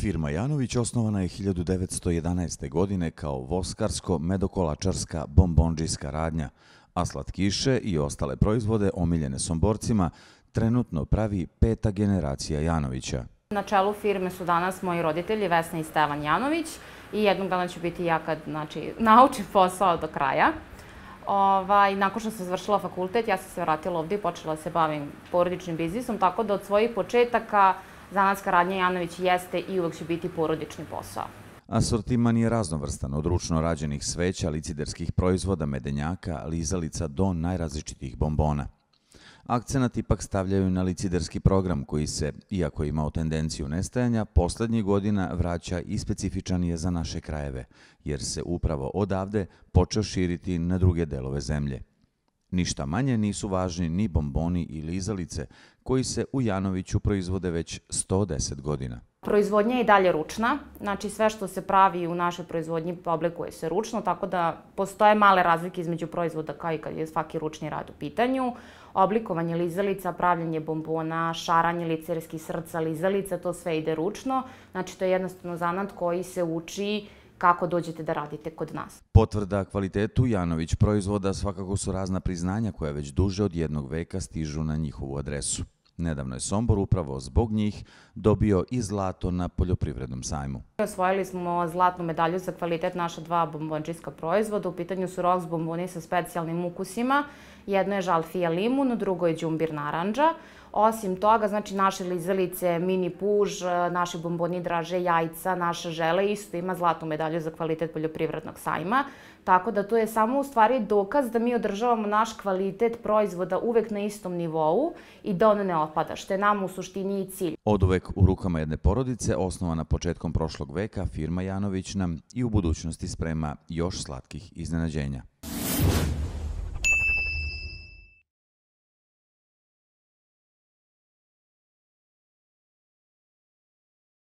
Firma Janović osnovana je 1911. godine kao voskarsko-medokolačarska bombonđijska radnja, a slatkiše i ostale proizvode omiljene somborcima trenutno pravi peta generacija Janovića. Na čelu firme su danas moji roditelji Vesna i Stevan Janović i jednog dana ću biti ja kad znači, naučim posao do kraja. Ovaj, nakon što sam završila fakultet, ja sam se vratila ovde i počela da se bavim porodičnim biznisom, tako da od svojih početaka zanatska radnja Janović jeste i uvek će biti porodični posao. Asortiman je raznovrstan, od ručno rađenih sveća, liciderskih proizvoda, medenjaka, lizalica do najrazličitih bombona. Akcenat ipak stavljaju na liciderski program koji se, iako je imao tendenciju nestajanja, poslednjih godina vraća i specifičan je za naše krajeve, jer se upravo odavde počeo širiti na druge delove zemlje. Ništa manje nisu važni ni bomboni i lizalice, koji se u Janoviću proizvode već 110 godina. Proizvodnja je i dalje ručna, znači sve što se pravi u našoj proizvodnji oblikuje se ručno, tako da postoje male razlike između proizvoda kao i kad je svaki ručni rad u pitanju. Oblikovanje lizalica, pravljanje bombona, šaranje licerskih srca, lizalica, to sve ide ručno. Znači to je jednostavno zanat koji se uči kako dođete da radite kod nas. Potvrda kvalitetu Janović proizvoda svakako su razna priznanja koja već duže od jednog veka stižu na njihovu adresu. Nedavno je Sombor upravo zbog njih dobio i zlato na poljoprivrednom sajmu. Osvojili smo zlatnu medalju za kvalitet naša dva bombončijska proizvoda. U pitanju su roks bomboni sa specijalnim ukusima. Jedno je žalfija limun, drugo je đumbir naranđa. Osim toga, znači, naše lizalice, mini puž, e, naše bomboni draže jajca, naša žela isto ima zlatnu medalju za kvalitet poljoprivrednog sajma. Tako da to je samo u stvari dokaz da mi održavamo naš kvalitet proizvoda uvek na istom nivou i da on ne opada, što je nam u suštini i cilj. Od uvek u rukama jedne porodice, osnovana početkom prošlog veka, firma Janović nam i u budućnosti sprema još slatkih iznenađenja.